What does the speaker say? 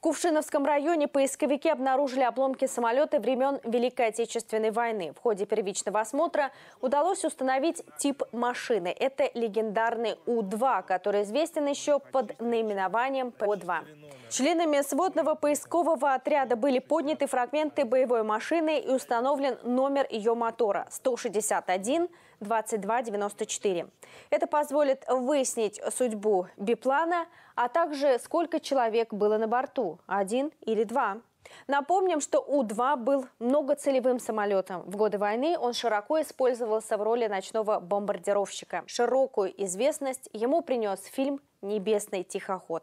В Кувшиновском районе поисковики обнаружили обломки самолета времен Великой Отечественной войны. В ходе первичного осмотра удалось установить тип машины. Это легендарный У-2, который известен еще под наименованием ПО-2. Членами сводного поискового отряда были подняты фрагменты боевой машины и установлен номер ее мотора 161 2294. Это позволит выяснить судьбу биплана, а также сколько человек было на борту. Один или два? Напомним, что У-2 был многоцелевым самолетом. В годы войны он широко использовался в роли ночного бомбардировщика. Широкую известность ему принес фильм «Небесный тихоход».